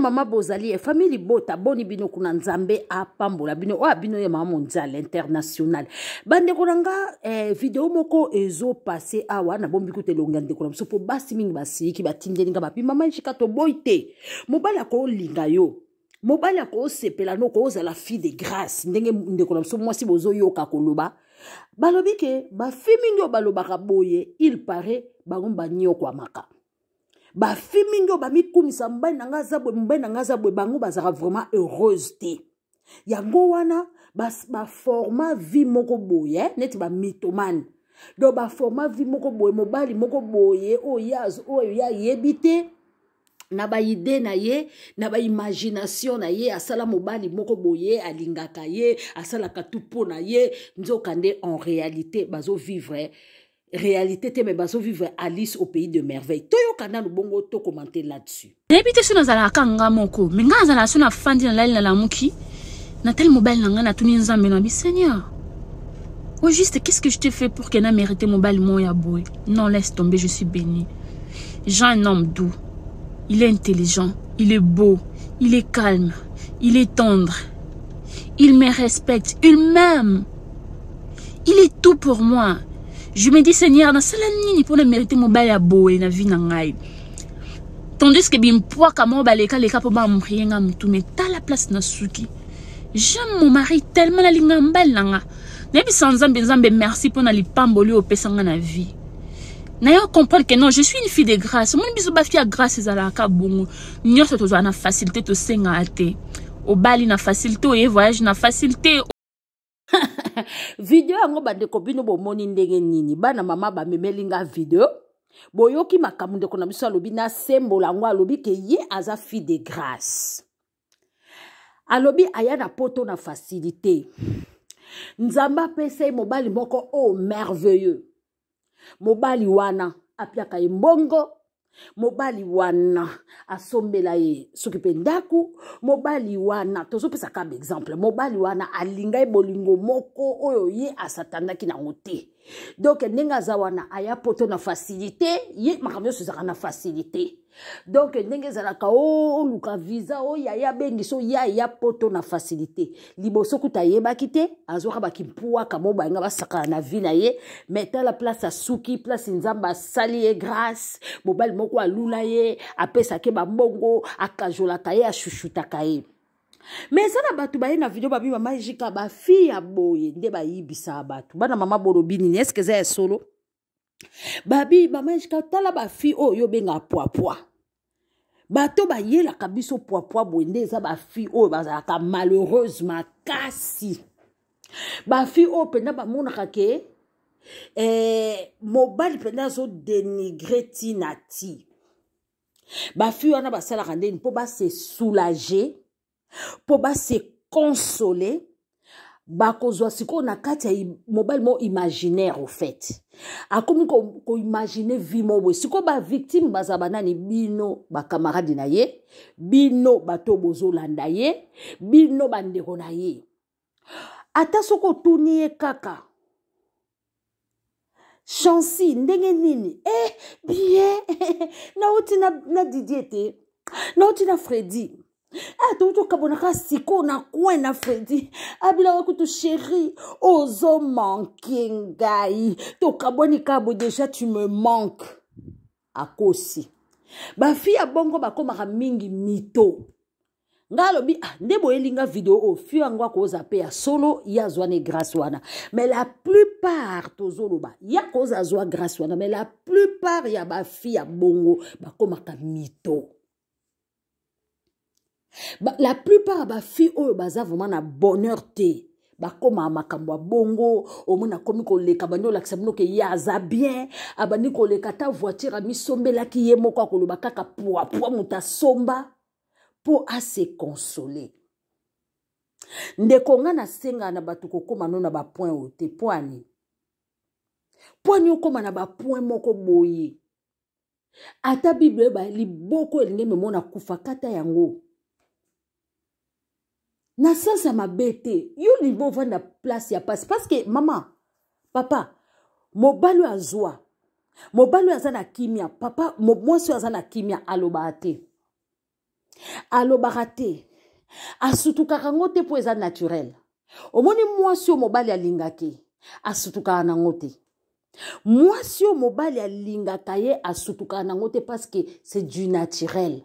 mama bozali e famili bota boni bino kuna nzambe apambola bino oyo bino ye mama mondial international bandeko na nga eh, video moko ezopase awa nabombi kuta elongi ya ndeko na biso mpo basi mingi basiliki batindeli nga bapi mama eshika toboyi te mobali akolinga yo mobali akosepela no kozala fille de grâce ndenge ndeko na biso mwasi bozoyoka koloba balobi ke bafi mingi oyo balobaka boye il paraît bango banyokwamaka bafi mingi oyo bamikumisa mobali na ngai aza boye mobali na ngai aza boye bango bazalaka vraiment heureuse te yango wana baforma vie moko boye eh? neti bamitomane donc baforma vie moko boye mobali moko boye oyo oyo ya yebi te na baide na ye na baimagination na ye asala mobali moko boye alingaka ye asalaka tu mpo na ye nzoka nde en réalité bazovivre eh? réalité te me bazovivre alice au pays de merveille bongo to commenter là-dessus nayebi te so nazalaka nga moko me ngai na so nafandi n'a nalamuki natali mobali na ngai natuni nzambe na bi seigneur au juste qu'est-ce que je t'ai fait pour qu'elle na mérité mon bal ya boy non laisse tomber je suis béni j'ai un homme doux il est intelligent il est beau il est calme il est tendre il me respecte il m'aime il est tout pour moi je me dis, Seigneur, pour me mériter mon mobali ya et na vie na ngai tandis ke bimpwaka leka balekaleka mpo bamorie nga mais me la place qui j'aime mon mari tellement la mbali na nga sans nzambe nzambe merci pour na li au au nga na vie n'ayant comprendre que non je suis une fille de grâce Mon biso bah, fille de grâce ezalaka bongo nyonso tozala na facilité tosengaka Au Bali na facilité au voyage na facilité video yango bandeko bino bomoni ndenge nini bana mama bamemeli nga video boyoki makambo ndeko na biso alobi nasembola yango alobi ke ye aza fille de grâce alobi aya na poto na facilité nzambe apesa ye mobali moko o oh, merveilleux mobali wana apiaka ye mbongo mobali wana asombela ye soki mpe ndako mobali wana tozopesaka baexemple mobali wana alingai bolingo moko oyo ye asatandaki nango te donk ndenge aza wana aya poto na facilité ye makambo nyonso ezalaka na facilité donk ndenge ezalaka oluka oh, visa oyo oh, aya bengi so ye aya poto na facilité liboso kuta ayebaki te azwaka bakimpwaka mo balinga basakana na vi na ye mai tala place asuki place nzambe asali ye grâce mobali moko alula ye apesaki bambongo akajolaka ye ashusutaka ye me eza na bato baye na video babima magika bafille ya boye nde bayibisaka bato bana mama bolobi nini eske eza ya solo babi bamagika tala bafille oyo oh, yobengaka poapoi bato bayelaka biso poapoi boye nde eza bafille oyo oh, bazalaka malheureuse makasi bafille oyo oh, mpenza bamonaka ke eh, mobali mpenza azodenigre ti na ti bafille wana basalaka ndeni mpo base soulage mpo base console bakozwa sikoyo na kati ya mobali moko imaginaire au fait akomi koimagine ko vi moko boye sikoyo bavictime baza banani bino bakamarade na ye bino bato bozolanda ye bino bandeko na ye ata soki otuni ye kaka chansi ndenge nini e eh, bien nauti na, na didie te nauti na fredi atoki okabonaka sikoyo na coin na fredi abilaka kutu sheri ozomanke ngai tokaboni kabo deja tu me manke akosi bafi ya bongo bakomaka mingi mito ngai alobi ah, nde boyelinga video oyo fio yango akoza mpe ya solo ye azwa ne grâce wana mais la plupart tozoloba ye akoza azwa grâce wana mais la plupart ya bafi ya bongo bakomaka mito ba, la plupart ya bafille oyo baza vraiment na bonheur te bakóma makambo ya bongo omoni akómi koleka abandi kolakisa bino ke ye aza bien abandi koleka ata voiture amisombelaki ye moko akoloba kaka poapoi moto asomba mpo ase konsole ndeko nga nasengaa na bato kokóma no na bapoint oyo te mpo ani mpo ani okóma na bapoint moko boye ata bible oyo liboko elingi memona kufa kata yango na sansa mabe te yo lingi ovanda place ya pasi parceke mama papa mobali oyo azwa mobali oyo aza na kimia papa mwasi oyo aza na kimia alobaka te alobaka te asutukaka yango te mpo eza naturel omoni mwasi oyo mobali alingaki asutukaka nango te mwasi oyo mobali alingaka ye asutukaka nango te parceke c'est du naturel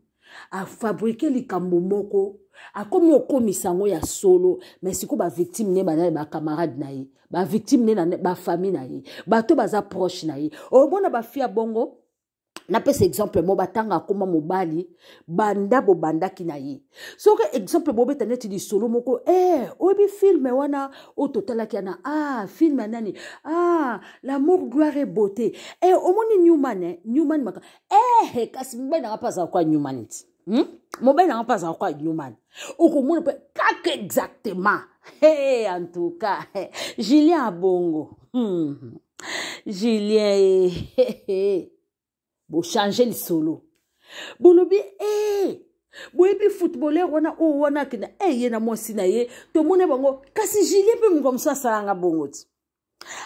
afabrike likambo moko akomi okomisa yango ya solo me sikoyo bavictime ne baza bacamarade na ye bavictime ne bafamille na ye bato baza proche na ye omona bafi ya bongo napesa exemple moko batanga akóma mobali banda bobandaki na ye soki exemple bobeta neti lisolo moko e eh, oyebi filme wana oyo totalaki yana ah filme anani ah lamour gloire e beauté e eh, omoni newman eh, newman maka ehe eh, kasi mobali nanga mpe azala kwa newman ti hmm? mobali nanga mpe azala kwa newman okomona mpe kaka exactement hey, eh, en tout cas hey. Eh, julien abongo hmm. julien eh, hey, eh, hey, hey. bochange lisolo bolobi e eh! hey, boyebi footballer wana oyo wana akende e eh, hey, ye na mwasi na ye tomoni bango kasi julie mpe mokongo mosusu asalanga bongo ti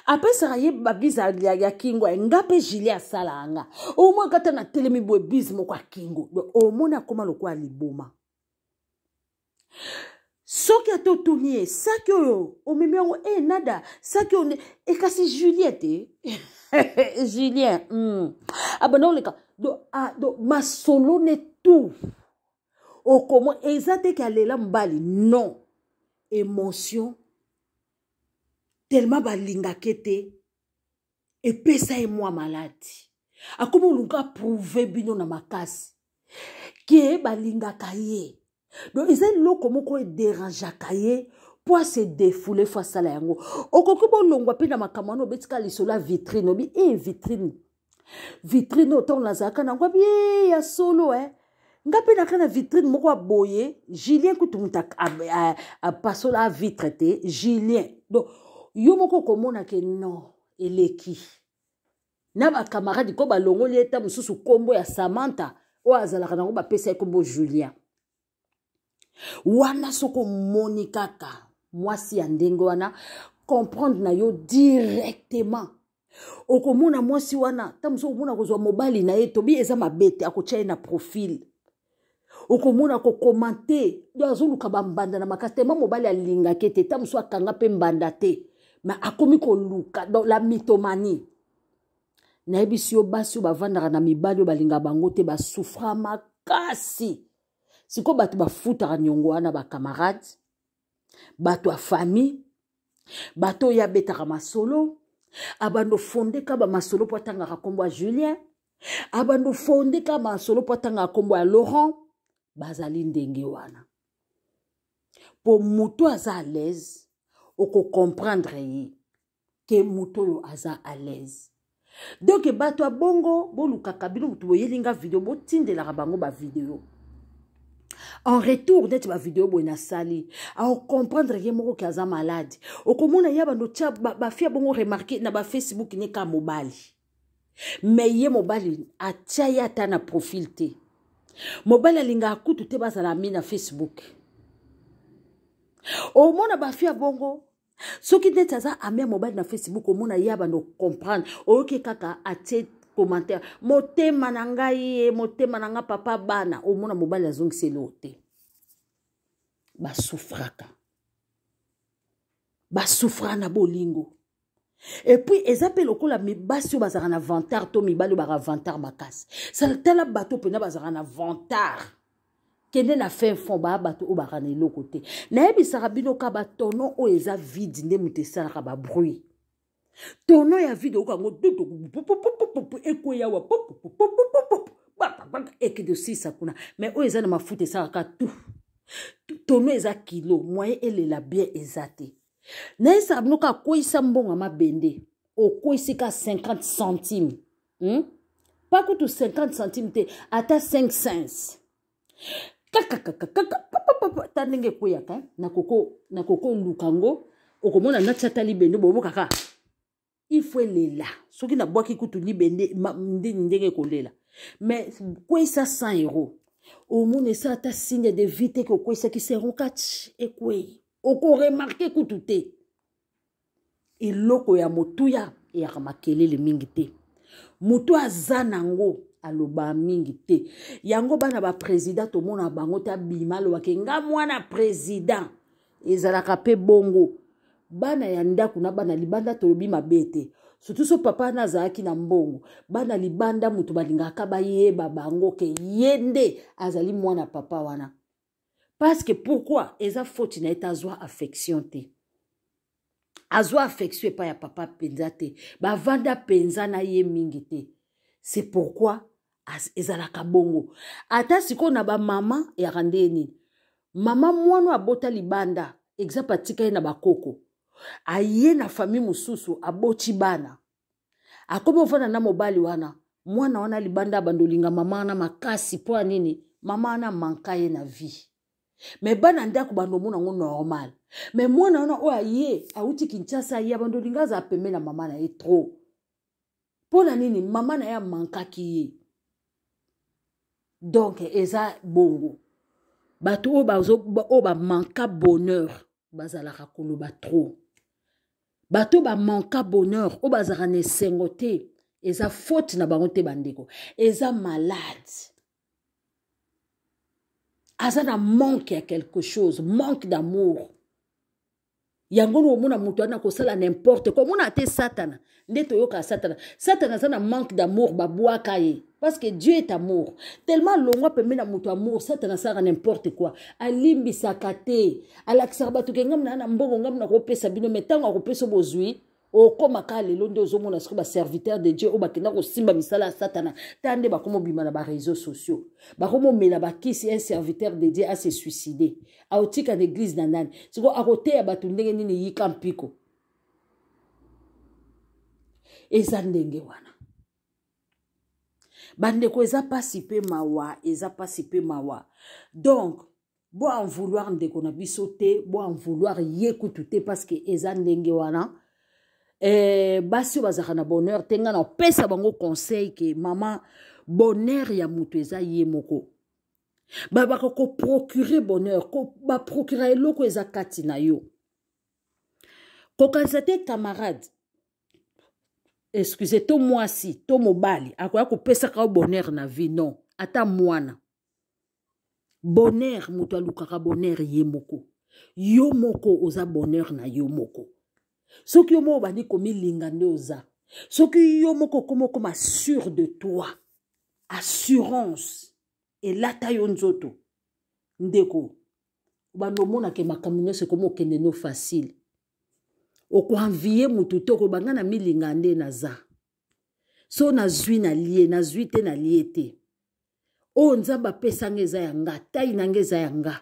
apesaka ye babise ya, ya kingo aye eh, nga mpe julie asalanga omoi kata na telemi boye bise moko ya kingo omoni akóma lokola liboma soki ata otuni ye saki oyo omemi yango e hey, nada saki oyo ekasi juliette julien mm. abanda ah, oleka do, ah, do masolo ne tout okomo eza teke alela mobali non émotion tellemant balingaki te epesa ye mwa maladi akomi ah, oluka prouve bino na makasi ke balingaka ye don eza eloko moko ederangeaka ye po asedefule fo asala yango okoki bolongwa mpe na makambo wana obetika lisolo ya vitrine obi e eh, vitrine vitrine oyo ntango nazalaka nango abi e ya solo e eh? nga mpe naka na vitrine moko aboye julien kutu moto apasola avitre te julien donc yo moko okomonake non eleki na bakamaradi ko balongoli eta mosusu nkombo ya samantha oyo azalaka nango bapesa ye nkombo julien wana soko omoni kaka mwasi ya ndenge wana comprendre na yo directement okomona mwasi wana ta mosusu okomona kozwa mobali na ye tobi eza mabe te akotya ye na profile okomona kokomante azoluka bambanda na makasi tema mobali alingaki te ta mosusu akanga mpe mbanda te ma akomi koluka donc la mitomanie nayebisi yo basi oyo bavandaka na mibali oyo balingaka bango te basufra makasi sikoyo bato bafutaka niongo wana bakamarade bato ya famille bato oyo abetaka masolo abando fondeka bamasolo mpo atangaka nkombo ya julien abando fondeka masolo mpo atangaka nkombo ya laurent bazali ndenge wana mpo moto aza alaise okocomprendre ye ke moto oyo aza alaise donk bato ya bongo bolukaka bino motu boyelinga video botindelaka bango bavideo en retour neti bavideo boye nasali akomprendre ye moko ke aza malade okomona ye bando tia bafia bongo remarke na bafacebook ne ka mobali me ye mobali atia ye ata na profil te mobali alingaka kutu te bazala mi na facebook omona bafia bongo soki neti aza ami ya mobali na facebook omona ye bando comprendre oyoki kaka atie commentaire motema na ngai ye motema na nga papa bana omona mobali azongiseli o te basufraka basufra na bolingo epuis eza mpe lokola mibasi oyo bazalaka na vantard to mibali oyo baka vantard makasi tala bato mpena bazalaka na vantard kende na fin fond baya bato oyo baka na eloko te nayebisaka bino ka batono oyo eza vide nde moto esalaka babruit tono ya vide okoka yango dudu ekweya wa ekende osisa kuna mai oyo eza na mafuta esalaka tu tono eza kilo moye elela bien eza te nayesaka bino ka akweyisa mbongo ya mabende okweyisi ka 50 centime hmm? pa kutu 50 centime te ata 5 cents kakakakakaka ta ndenge ekweyaka nakoko luka ngo okomona nati ata libende bobo kaka ifo elela soki nabwaki kutu libe ndenge kolela me kweyisa 100 euro omona esa ata signe de vie te ke okweyisaki sero kati ekwei okoremarke kutu te eloko ya motuya eyaka makelele mingi te motu aza nango aloba mingi te yango bana baprésida tomona bango te abima alobaki nga mwana président ezalaka mpe bongo bana ya ndako na bana libanda tolobi mabe te surtout so papa na azalaki na mbongo bana libanda moto balingaka bayeba bango ke ye nde azali mwana papa wana parceke pourkui eza fauti na ye te azwa affection te azwa affection epai ya papa mpenza te bavanda mpenza na ye mingi te c'est pourkui ezalaka bongo ata sikoyo na bamama eyaka nde nini mama mwana abota libanda exemple atika ye na bakoko aye na fami mosusu aboti bana akomi ovanda na mobali wana mwana wana libanda abandolinga mama wana makasi mpo ya nini mama wana manka ye na vie me bana ndako bandomona yango normal me mwana wana oyo aye awuti kinshasa ye abandolinga aza apembe na mama na ye tro mpo na nini mama na ye amankaki ye donk eza bongo bato oyo bamanka bonheur bazalaka koloba trop bato bamanka bonheur oyo bazalaka na esengo te eza faute na bango te bandeko eza malade aza na manque ya quelque chose manque d'amour yango ni omona moto ana kosala nimporte ko omona ate satana nde toyoka satana satana aza na manque d'amour babwaka ye parce que dieu est amour tellement alongwa pembe na moto amour satana asalaka nimporte quoi alimbisaka te alakisaka bato ke ngamna na mbongo ngamna kopesa bino me ntango akopesa bozwi okómaka lelo nde ozomona soki baserviteur de dieu oyo bakenda kosimba misala ya satana ta nde bakomobima na bareseau sociaux bakomomela bakisi un serviteur de dieu ase suicide aotika na eglize na nani sikoyo akoteya bato ndenge nini yika mpiko eza ndenge wana bandeko eza pasi mpe mawa eza pasi mpe mawa donc bo en vouloir ndeko na biso te bo en vouloir ye kutu te parce que eza ndenge wana eh, basi oyo bazalaka na bonheur te ngai na opesa bango conseil ke mama bonheur ya moto eza ye moko babaka koprocure bonheur baprocura eloko eza kati na yo kokanisa te camarade excuse to mwasi to mobali akoya kopesaka yo bonheur na vie non ata mwana bonheur moto alukaka bonheur ye moko yo moko oza bonheur na yo moko soki yo moko obandi komilinga nde oza soki yo moko okomi okoma assure de toi assurance elata yo nzoto ndeko obanda omonaka makambo nyonso ekomi okende no facile okoanvie motu te okoyeba ngai na milinga nde naza so nazwi nalie nazwi te nalie te oyo nzambe apesanga eza yanga tai nanga eza yanga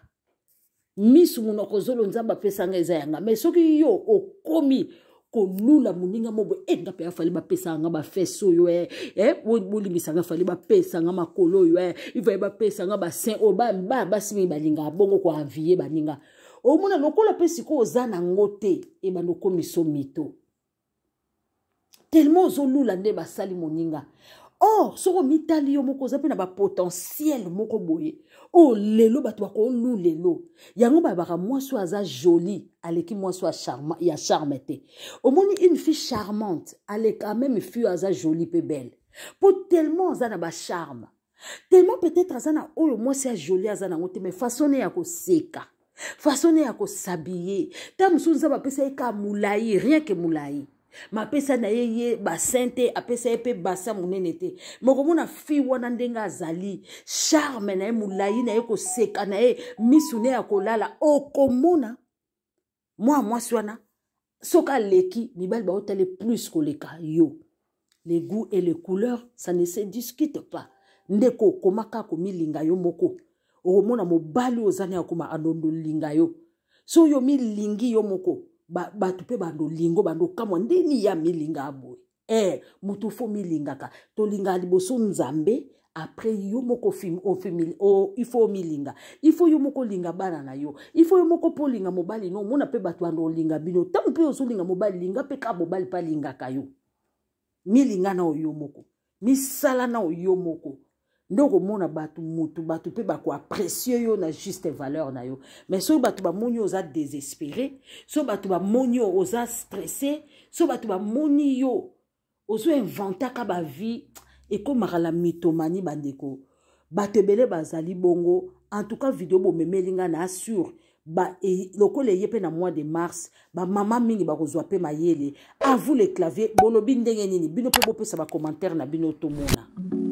misu monoko ozolo nzambe apesanga eza yanga me soki yo okomi kolula moninga mo boye e eh, nga mpe afali bapesanga bafese oyo e eh. e eh, bolimbisanga afali bapesanga makolo oyo e ivai bapesanga basin oyo oh, baya basimii baninga bongo koanvie baninga omona oh, lokola mpe sikoyo oza nango te ebanda okomiso mito telema ozolula nde basali moninga or soki omitali yo moko oza mpe na bapotentiele moko boye oyo oh, lelo bato bakolu lelo yango balobaka mwasi oyo aza joli aleki mwasi oyo ya charme te omoni une fille charmante aleka meme fille oyo aza joli mpe bele mpo tellement aza na bacharme tellement peut-être aza na oyo oh, mwasi ya joli aza nango te mai fasone ya koseka fasone ya kosabille ta mosusu nzambe apesa ye ka molai rien ke molai me apesa na ye ye basin te apesa ye mpe basin monene te mokomona fi wana ndenge azali charme na ye molai na ye koseka na ye misu na ye ya kolala okomona mwa mwasi wana soki aleki mibali baotale plus koleka yo le goût et les couleurs ça ne se discute pas ndeko okoma kaka komilinga yo moko okomona mobali oza na ya koma andolinga yo so oyo milingi yo moko bato mpe bandolingo bandokamwa ndeni ya milinga aboye un eh, motu fo milingaka tolingaka liboso nzambe apres yo moko ifo omilinga ifo yo moko olinga bana na yo ifo yo moko mpo olinga mobali no omona mpe bato wana olinga bino ntango mpe ozolinga mobali linga mpe kaka mobali mpe alingaka yo milinga na oyo moko misala na oyo moko nde okomona bato motu bato mpe bakoapresie yo na juste valeur na yo mais soki bato bamoni yo oza désespéré soki bato bamoni yo oza stressé soki bato bamoni yo ozoinventaka bavie ekomaka na mitomani bandeko bato ebele bazali bongo en tout cas video bomemeli nga na assure e, lokola eye mpe na mois de mars bamama mingi bakozwa mpe mayele avous le clavier bolobi ndenge nini bino mpe bopesa bacommentaire na bino tomona mm -hmm.